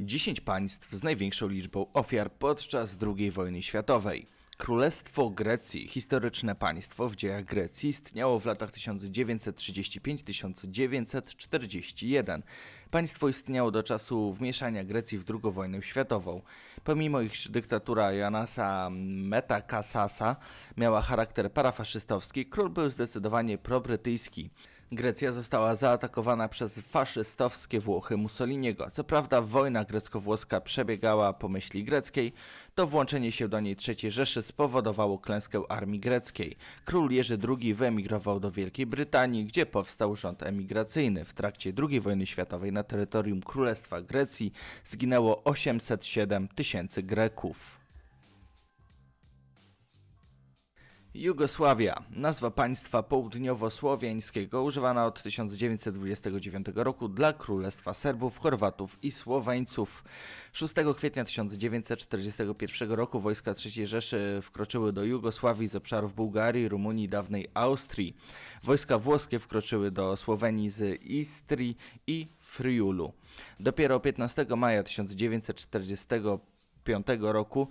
10 państw z największą liczbą ofiar podczas II wojny światowej. Królestwo Grecji, historyczne państwo w dziejach Grecji, istniało w latach 1935-1941. Państwo istniało do czasu wmieszania Grecji w II wojnę światową. Pomimo iż dyktatura Joanasa Metakasasa miała charakter parafaszystowski, król był zdecydowanie probrytyjski. Grecja została zaatakowana przez faszystowskie Włochy Mussoliniego. Co prawda wojna grecko-włoska przebiegała po myśli greckiej, to włączenie się do niej III Rzeszy spowodowało klęskę armii greckiej. Król Jerzy II wyemigrował do Wielkiej Brytanii, gdzie powstał rząd emigracyjny. W trakcie II wojny światowej na terytorium Królestwa Grecji zginęło 807 tysięcy Greków. Jugosławia. Nazwa państwa południowo-słowiańskiego używana od 1929 roku dla Królestwa Serbów, Chorwatów i Słoweńców. 6 kwietnia 1941 roku wojska III Rzeszy wkroczyły do Jugosławii z obszarów Bułgarii, Rumunii, dawnej Austrii. Wojska włoskie wkroczyły do Słowenii z Istrii i Friulu. Dopiero 15 maja 1941 1945 roku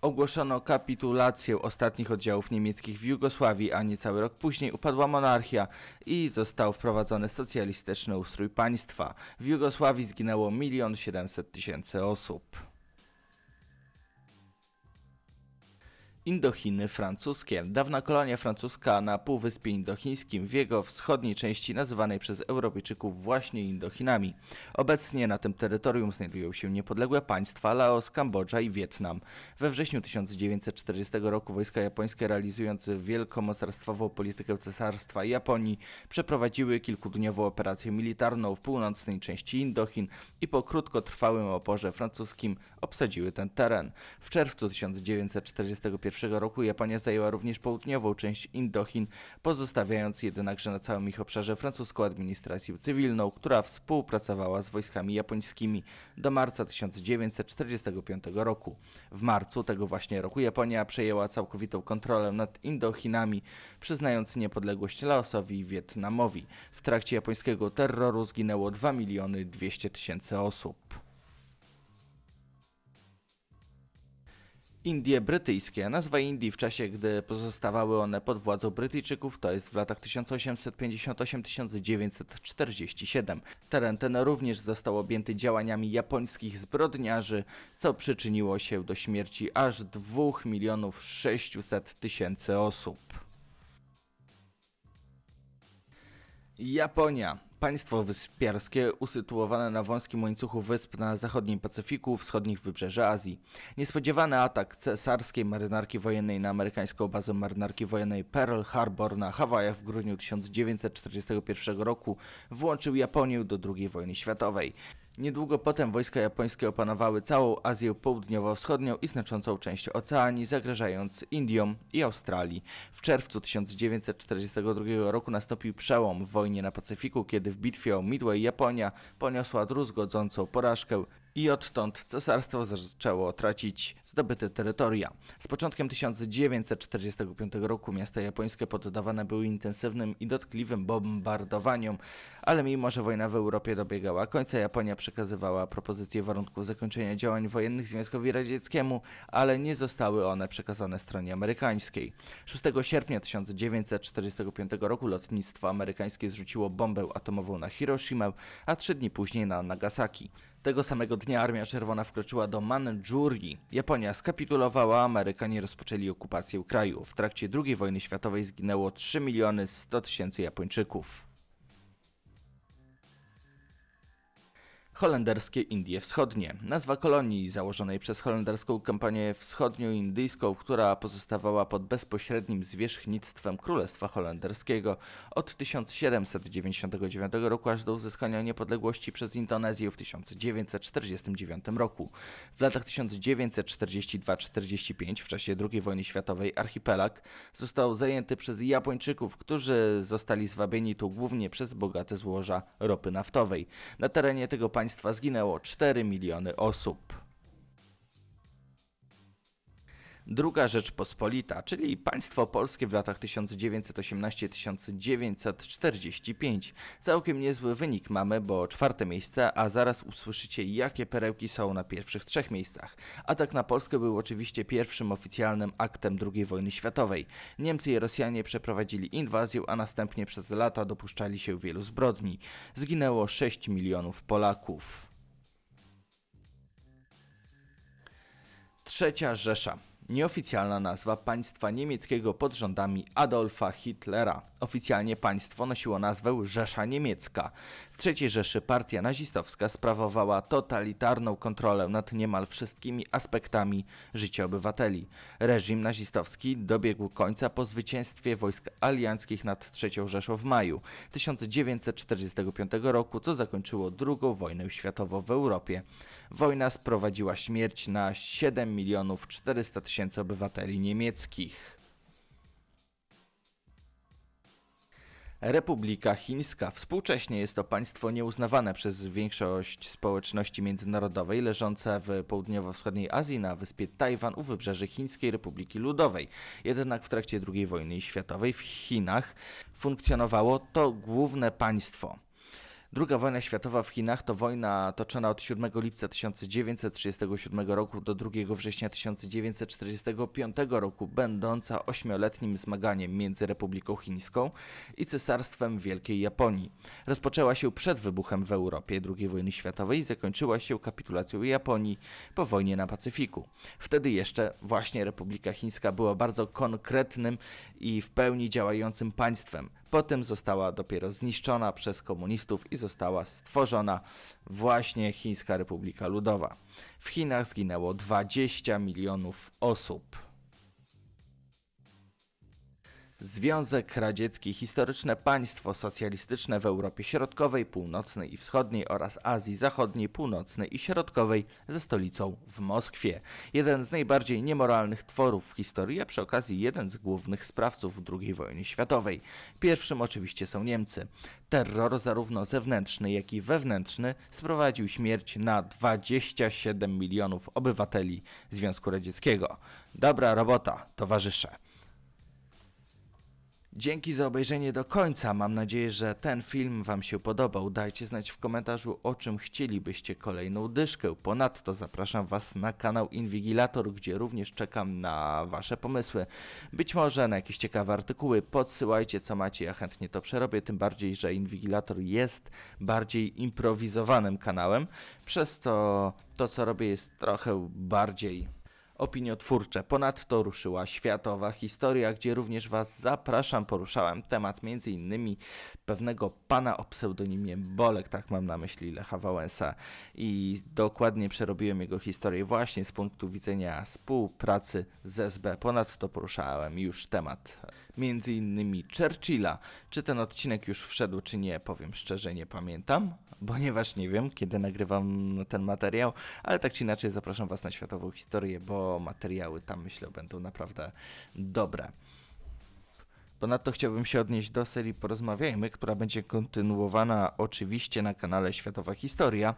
ogłoszono kapitulację ostatnich oddziałów niemieckich w Jugosławii, a niecały rok później upadła monarchia i został wprowadzony socjalistyczny ustrój państwa. W Jugosławii zginęło 1 700 000 osób. Indochiny francuskie. Dawna kolonia francuska na Półwyspie Indochińskim w jego wschodniej części nazywanej przez Europejczyków właśnie Indochinami. Obecnie na tym terytorium znajdują się niepodległe państwa Laos, Kambodża i Wietnam. We wrześniu 1940 roku wojska japońskie realizujące wielkomocarstwową politykę Cesarstwa Japonii przeprowadziły kilkudniową operację militarną w północnej części Indochin i po krótkotrwałym oporze francuskim obsadziły ten teren. W czerwcu 1941 1941 roku Japonia zajęła również południową część Indochin, pozostawiając jednakże na całym ich obszarze francuską administrację cywilną, która współpracowała z wojskami japońskimi do marca 1945 roku. W marcu tego właśnie roku Japonia przejęła całkowitą kontrolę nad Indochinami, przyznając niepodległość Laosowi i Wietnamowi. W trakcie japońskiego terroru zginęło 2 miliony 200 tysięcy osób. Indie brytyjskie. Nazwa Indii w czasie, gdy pozostawały one pod władzą Brytyjczyków, to jest w latach 1858-1947. Teren ten również został objęty działaniami japońskich zbrodniarzy, co przyczyniło się do śmierci aż 2 milionów 600 tysięcy osób. Japonia. Państwo wyspiarskie usytuowane na wąskim łańcuchu wysp na zachodnim Pacyfiku, wschodnich wybrzeży Azji. Niespodziewany atak cesarskiej marynarki wojennej na amerykańską bazę marynarki wojennej Pearl Harbor na Hawajach w grudniu 1941 roku włączył Japonię do II wojny światowej. Niedługo potem wojska japońskie opanowały całą Azję Południowo-Wschodnią i znaczącą część Oceanii, zagrażając Indiom i Australii. W czerwcu 1942 roku nastąpił przełom w wojnie na Pacyfiku, kiedy w bitwie o Midway Japonia poniosła druzgodzącą porażkę i odtąd cesarstwo zaczęło tracić zdobyte terytoria. Z początkiem 1945 roku miasta japońskie poddawane były intensywnym i dotkliwym bombardowaniom, ale mimo, że wojna w Europie dobiegała końca, Japonia przekazywała propozycje warunków zakończenia działań wojennych Związkowi Radzieckiemu, ale nie zostały one przekazane stronie amerykańskiej. 6 sierpnia 1945 roku lotnictwo amerykańskie zrzuciło bombę atomową na Hiroshima, a trzy dni później na Nagasaki. Tego samego dnia Następnie Armia Czerwona wkroczyła do Manchurii. Japonia skapitulowała, Amerykanie rozpoczęli okupację kraju. W trakcie II wojny światowej zginęło 3 miliony 100 tysięcy Japończyków. holenderskie Indie Wschodnie. Nazwa kolonii założonej przez holenderską kampanię wschodnioindyjską, która pozostawała pod bezpośrednim zwierzchnictwem Królestwa Holenderskiego od 1799 roku aż do uzyskania niepodległości przez Indonezję w 1949 roku. W latach 1942-45 w czasie II wojny światowej archipelag został zajęty przez Japończyków, którzy zostali zwabieni tu głównie przez bogate złoża ropy naftowej. Na terenie tego państwa państwa zginęło 4 miliony osób rzecz Rzeczpospolita, czyli państwo polskie w latach 1918-1945. Całkiem niezły wynik mamy, bo czwarte miejsce, a zaraz usłyszycie jakie perełki są na pierwszych trzech miejscach. Atak na Polskę był oczywiście pierwszym oficjalnym aktem II wojny światowej. Niemcy i Rosjanie przeprowadzili inwazję, a następnie przez lata dopuszczali się wielu zbrodni. Zginęło 6 milionów Polaków. Trzecia Rzesza nieoficjalna nazwa państwa niemieckiego pod rządami Adolfa Hitlera. Oficjalnie państwo nosiło nazwę Rzesza Niemiecka. W III Rzeszy partia nazistowska sprawowała totalitarną kontrolę nad niemal wszystkimi aspektami życia obywateli. Reżim nazistowski dobiegł końca po zwycięstwie wojsk alianckich nad III Rzeszą w maju 1945 roku, co zakończyło II wojnę światową w Europie. Wojna sprowadziła śmierć na 7 milionów 400 tysięcy tysięcy obywateli niemieckich. Republika Chińska. Współcześnie jest to państwo nieuznawane przez większość społeczności międzynarodowej leżące w południowo-wschodniej Azji na wyspie Tajwan u wybrzeży Chińskiej Republiki Ludowej. Jednak w trakcie II wojny światowej w Chinach funkcjonowało to główne państwo. Druga wojna światowa w Chinach to wojna toczona od 7 lipca 1937 roku do 2 września 1945 roku, będąca ośmioletnim zmaganiem między Republiką Chińską i Cesarstwem Wielkiej Japonii. Rozpoczęła się przed wybuchem w Europie II wojny światowej i zakończyła się kapitulacją Japonii po wojnie na Pacyfiku. Wtedy jeszcze właśnie Republika Chińska była bardzo konkretnym i w pełni działającym państwem. Potem została dopiero zniszczona przez komunistów i została stworzona właśnie Chińska Republika Ludowa. W Chinach zginęło 20 milionów osób. Związek Radziecki, historyczne państwo socjalistyczne w Europie Środkowej, Północnej i Wschodniej oraz Azji Zachodniej, Północnej i Środkowej ze stolicą w Moskwie. Jeden z najbardziej niemoralnych tworów w historii, a przy okazji jeden z głównych sprawców II wojny światowej. Pierwszym oczywiście są Niemcy. Terror zarówno zewnętrzny, jak i wewnętrzny sprowadził śmierć na 27 milionów obywateli Związku Radzieckiego. Dobra robota, towarzysze. Dzięki za obejrzenie do końca. Mam nadzieję, że ten film Wam się podobał. Dajcie znać w komentarzu, o czym chcielibyście kolejną dyszkę. Ponadto zapraszam Was na kanał Inwigilator, gdzie również czekam na Wasze pomysły. Być może na jakieś ciekawe artykuły. Podsyłajcie, co macie. Ja chętnie to przerobię. Tym bardziej, że Inwigilator jest bardziej improwizowanym kanałem, przez to to, co robię, jest trochę bardziej opiniotwórcze. Ponadto ruszyła światowa historia, gdzie również Was zapraszam. Poruszałem temat m.in. pewnego pana o pseudonimie Bolek, tak mam na myśli Lecha Wałęsa i dokładnie przerobiłem jego historię właśnie z punktu widzenia współpracy z SB. Ponadto poruszałem już temat m.in. Churchilla. Czy ten odcinek już wszedł, czy nie, powiem szczerze, nie pamiętam, ponieważ nie wiem, kiedy nagrywam ten materiał, ale tak czy inaczej zapraszam Was na światową historię, bo materiały tam myślę będą naprawdę dobre. Ponadto chciałbym się odnieść do serii Porozmawiajmy, która będzie kontynuowana oczywiście na kanale Światowa Historia.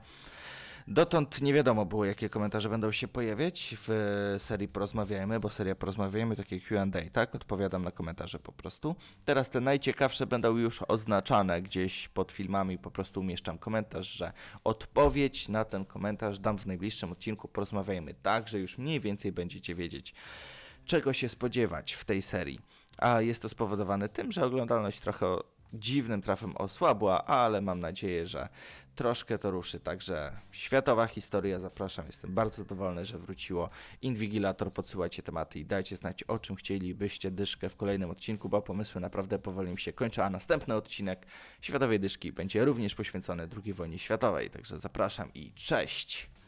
Dotąd nie wiadomo było, jakie komentarze będą się pojawiać w serii Porozmawiajmy, bo seria Porozmawiajmy, takie Q&A, tak? Odpowiadam na komentarze po prostu. Teraz te najciekawsze będą już oznaczane gdzieś pod filmami, po prostu umieszczam komentarz, że odpowiedź na ten komentarz dam w najbliższym odcinku Porozmawiajmy, tak, że już mniej więcej będziecie wiedzieć, czego się spodziewać w tej serii. A jest to spowodowane tym, że oglądalność trochę dziwnym trafem osłabła, ale mam nadzieję, że troszkę to ruszy. Także światowa historia, zapraszam. Jestem bardzo zadowolony, że wróciło. Inwigilator, podsyłajcie tematy i dajcie znać, o czym chcielibyście dyszkę w kolejnym odcinku, bo pomysły naprawdę powoli mi się kończą, a następny odcinek Światowej Dyszki będzie również poświęcony II wojnie światowej. Także zapraszam i cześć!